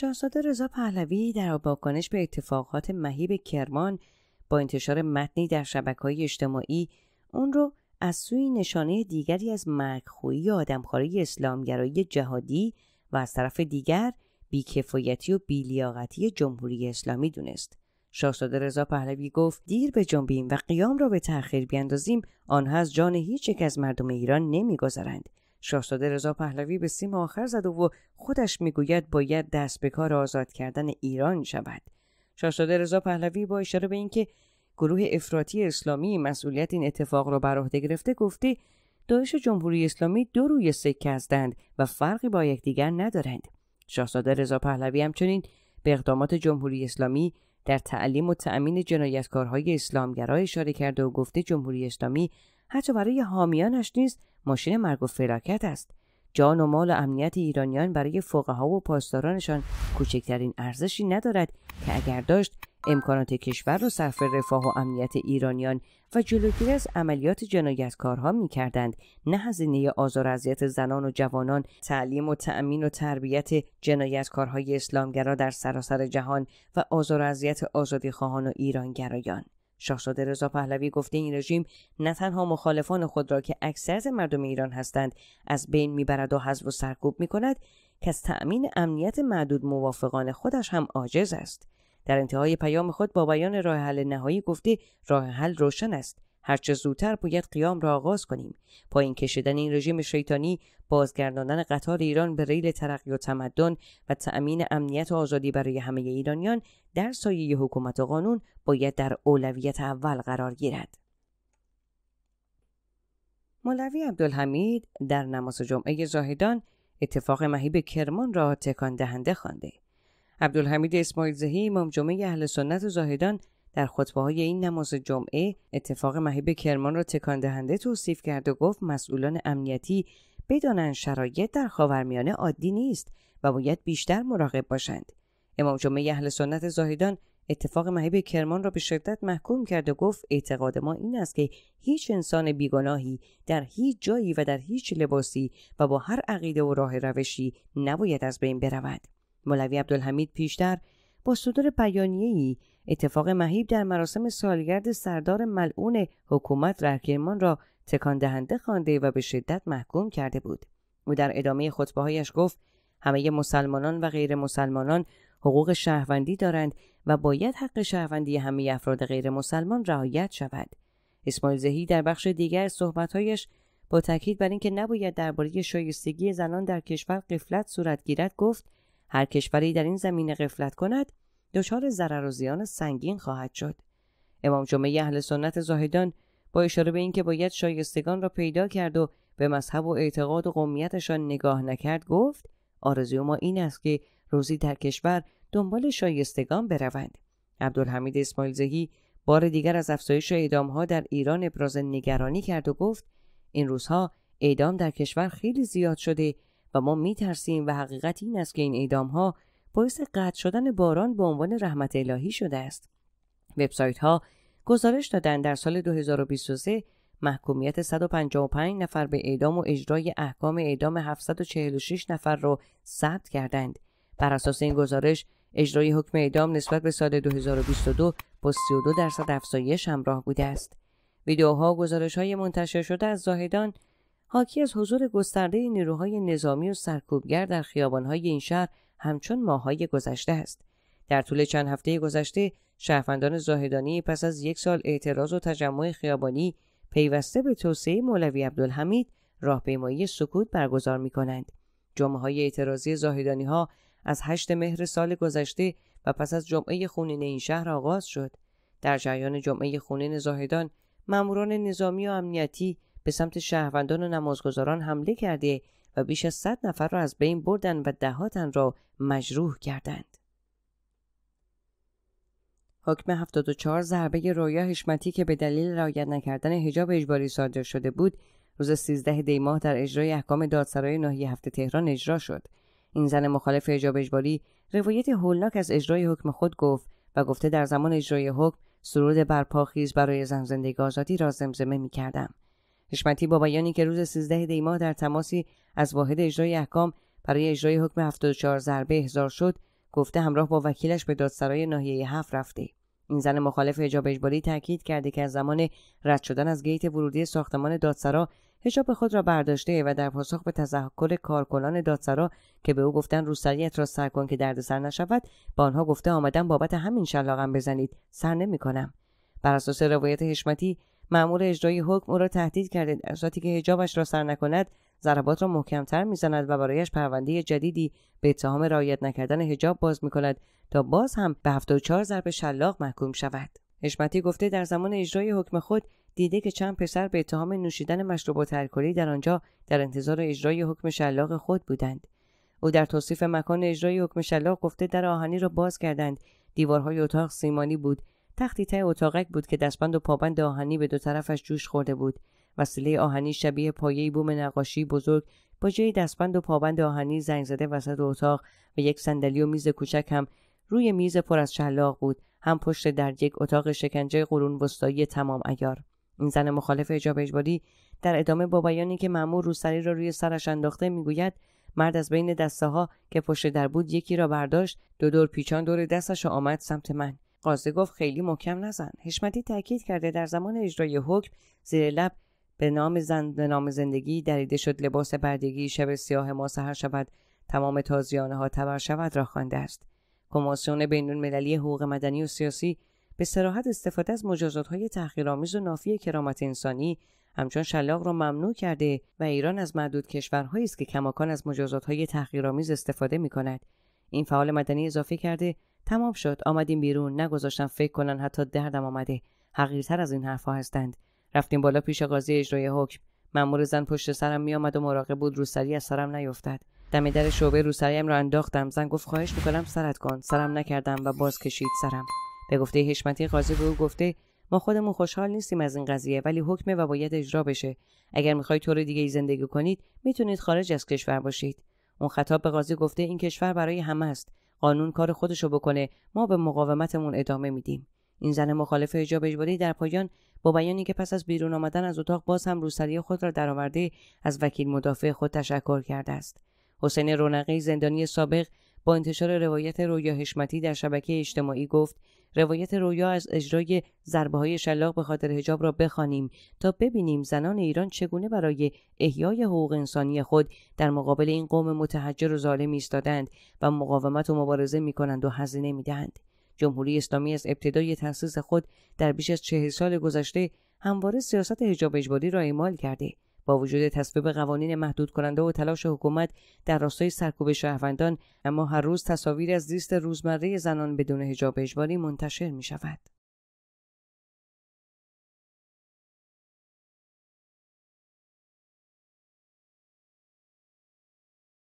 شاهزاده رضا پهلوی در واکنش به اتفاقات مهیب کرمان با انتشار متنی در های اجتماعی اون رو از سوی نشانه دیگری از مرگخویی آدمخواری اسلامگرایی جهادی و از طرف دیگر بیکفایتی و بیلیاقتی جمهوری اسلامی دونست شاهزاده رضا پهلوی گفت دیر به جنبیم و قیام را به تأخیر بیندازیم آنها از جان هیچ یک از مردم ایران نمیگذرند شاهزاده رضا پهلوی به سیم آخر زد و خودش میگوید باید دست به کار آزاد کردن ایران شود شاهزاده رضا پهلوی با اشاره به اینکه گروه افراطی اسلامی مسئولیت این اتفاق را بر عهده گرفته گفته داعش جمهوری اسلامی دو روی سکه هستند و فرقی با یکدیگر ندارند شاهزاده رضا پهلوی همچنین به اقدامات جمهوری اسلامی در تعلیم و تأمین جنایتکارهای اسلامگرا اشاره کرده و گفته جمهوری اسلامی حتی برای حامیانش نیز ماشین مرگ و فلاکت است جان و مال و امنیت ایرانیان برای ها و پاسدارانشان کوچکترین ارزشی ندارد که اگر داشت امکانات کشور را صرف رفاه و امنیت ایرانیان و جلوگیری از عملیات جنایتکارها میکردند نه هزینه آزار اذیت زنان و جوانان تعلیم و تأمین و تربیت جنایتکارهای اسلامگرا در سراسر جهان و آزار اذیت آزادیخواهان و ایرانگرایان شاهزاده رضا پهلوی گفته این رژیم نه تنها مخالفان خود را که اکثر مردم ایران هستند از بین میبرد و حذف و سرکوب میکند که از تأمین امنیت معدود موافقان خودش هم عاجز است در انتهای پیام خود با بیان راه حل نهایی گفته راه حل روشن است هرچه زودتر باید قیام را آغاز کنیم پایین کشیدن این رژیم شیطانی بازگرداندن قطار ایران به ریل ترقی و تمدن و تأمین امنیت و آزادی برای همه ایرانیان در سایه حکومت و قانون باید در اولویت اول قرار گیرد مولوی عبدالحمید در نماز جمعه زاهدان اتفاق مهیب کرمان را تکان دهنده خوانده عبدالحمید اسماعیل زهی امام جمعه اهل سنت و زاهدان در خطبه های این نماز جمعه اتفاق مهیب کرمان را تکان دهنده توصیف کرد و گفت مسئولان امنیتی بدانند شرایط در خاورمیانه عادی نیست و باید بیشتر مراقب باشند امام جمعه اهل سنت زاهدان اتفاق مهیب کرمان را به شدت محکوم کرد و گفت اعتقاد ما این است که هیچ انسان بیگناهی در هیچ جایی و در هیچ لباسی و با هر عقیده و راه روشی نباید از بین برود مولوی عبدالحمید پیشتر با صدور ای اتفاق مهیب در مراسم سالگرد سردار ملعون حکومت رهگرمان را تکان دهنده خوانده و به شدت محکوم کرده بود او در ادامه خطبه هایش گفت همه مسلمانان و غیر مسلمانان حقوق شهروندی دارند و باید حق شهروندی همه افراد غیر مسلمان رعایت شود اسماعیل زهی در بخش دیگر صحبتهایش با تاکید بر اینکه نباید درباره شایستگی زنان در کشور قفلت صورت گیرد گفت هر کشوری در این زمینه قفلت کند دچار ضرر و زیان سنگین خواهد شد امام جمعه اهل سنت زاهدان با اشاره به اینکه باید شایستگان را پیدا کرد و به مذهب و اعتقاد و قومیتشان نگاه نکرد گفت آرزوی ما این است که روزی در کشور دنبال شایستگان بروند عبدالحمید اسماعیل زهی بار دیگر از افزایش اعدامها در ایران ابراز نگرانی کرد و گفت این روزها اعدام در کشور خیلی زیاد شده و ما میترسیم و حقیقت این است که این اعدام ها باعث قطع شدن باران به عنوان رحمت الهی شده است وبسایت ها گزارش دادند در سال 2023 محکومیت 155 نفر به اعدام و اجرای احکام اعدام 746 نفر را ثبت کردند بر اساس این گزارش اجرای حکم اعدام نسبت به سال 2022 با 32 درصد افزایش همراه بوده است ویدیوها و گزارش های منتشر شده از زاهدان حاکی از حضور گسترده نیروهای نظامی و سرکوبگر در خیابانهای این شهر همچون ماهای گذشته است در طول چند هفته گذشته شهروندان زاهدانی پس از یک سال اعتراض و تجمع خیابانی پیوسته به توسعه مولوی عبدالحمید راهپیمایی سکوت برگزار می کنند. جمعه های اعتراضی زاهدانی ها از هشت مهر سال گذشته و پس از جمعه خونین این شهر آغاز شد. در جریان جمعه خونین زاهدان ماموران نظامی و امنیتی به سمت شهروندان و نمازگزاران حمله کرده و بیش از صد نفر را از بین بردن و دهاتن را مجروح کردند. حکم 74 ضربه رویا حشمتی که به دلیل رعایت نکردن حجاب اجباری صادر شده بود روز 13 دی ماه در اجرای احکام دادسرای ناحیه هفت تهران اجرا شد این زن مخالف حجاب اجباری روایت هولناک از اجرای حکم خود گفت و گفته در زمان اجرای حکم سرود برپاخیز برای زن زندگی آزادی را زمزمه می کردم. با بیانی که روز 13 دی ماه در تماسی از واحد اجرای احکام برای اجرای حکم 74 ضربه احضار شد گفته همراه با وکیلش به دادسرای ناحیه هفت رفته این زن مخالف حجاب اجباری تاکید کرده که از زمان رد شدن از گیت ورودی ساختمان دادسرا حجاب خود را برداشته و در پاسخ به تذکر کارکنان دادسرا که به او گفتن روسریت را سر کن که دردسر نشود به آنها گفته آمدم بابت همین شلاقم بزنید سر نمیکنم بر اساس روایت حشمتی مأمور اجرای حکم او را تهدید کرده در صورتی که حجابش را سر نکند ضربات را محکمتر میزند و برایش پرونده جدیدی به اتهام رعایت نکردن حجاب باز میکند تا باز هم به 74 ضرب شلاق محکوم شود حشمتی گفته در زمان اجرای حکم خود دیده که چند پسر به اتهام نوشیدن مشروبات الکلی در آنجا در انتظار اجرای حکم شلاق خود بودند او در توصیف مکان اجرای حکم شلاق گفته در آهنی را باز کردند دیوارهای اتاق سیمانی بود تختی ته اتاقک بود که دستبند و پابند آهنی به دو طرفش جوش خورده بود وسیله آهنی شبیه پایه بوم نقاشی بزرگ با جای دستبند و پابند آهنی زنگ زده وسط اتاق و یک صندلی و میز کوچک هم روی میز پر از شلاق بود هم پشت در یک اتاق شکنجه قرون وسطایی تمام ایار این زن مخالف اجاب اجباری در ادامه با بیانی که مأمور روسری را روی سرش انداخته میگوید مرد از بین دسته ها که پشت در بود یکی را برداشت دو دور پیچان دور دستش و آمد سمت من قاضی گفت خیلی محکم نزن حشمتی تاکید کرده در زمان اجرای حکم زیر لب به نام زن به نام زندگی دریده شد لباس بردگی شب سیاه ما سهر شود تمام تازیانه ها تبر شود را خوانده است کمیسیون بین‌المللی حقوق مدنی و سیاسی به سراحت استفاده از مجازات های تحقیرآمیز و نافی کرامت انسانی همچون شلاق را ممنوع کرده و ایران از معدود کشورهایی است که کماکان از مجازات های تحقیرآمیز استفاده می این فعال مدنی اضافه کرده تمام شد آمدیم بیرون نگذاشتم فکر کنن حتی دردم آمده حقیرتر از این حرفها هستند رفتیم بالا پیش قاضی اجرای حکم مأمور زن پشت سرم میآمد و مراقب بود روسری از سرم نیفتد دم در شعبه روسریم را انداختم زن گفت خواهش میکنم سرت کن سرم نکردم و باز کشید سرم به گفته هشمتی قاضی به او گفته ما خودمون خوشحال نیستیم از این قضیه ولی حکمه و باید اجرا بشه اگر میخواید طور دیگه ای زندگی کنید میتونید خارج از کشور باشید اون خطاب به قاضی گفته این کشور برای همه است قانون کار خودشو بکنه ما به مقاومتمون ادامه میدیم این زن مخالف حجاب اجباری در پایان با بیانی که پس از بیرون آمدن از اتاق باز هم روسری خود را درآورده از وکیل مدافع خود تشکر کرده است حسین رونقی زندانی سابق با انتشار روایت رویا حشمتی در شبکه اجتماعی گفت روایت رویا از اجرای ضربه های شلاق به خاطر حجاب را بخوانیم تا ببینیم زنان ایران چگونه برای احیای حقوق انسانی خود در مقابل این قوم متحجر و ظالم ایستادند و مقاومت و مبارزه می کنند و هزینه می دهند. جمهوری اسلامی از ابتدای تأسیس خود در بیش از چهل سال گذشته همواره سیاست حجاب اجباری را اعمال کرده با وجود تصویب قوانین محدود کننده و تلاش حکومت در راستای سرکوب شهروندان اما هر روز تصاویر از زیست روزمره زنان بدون حجاب اجباری منتشر می شود.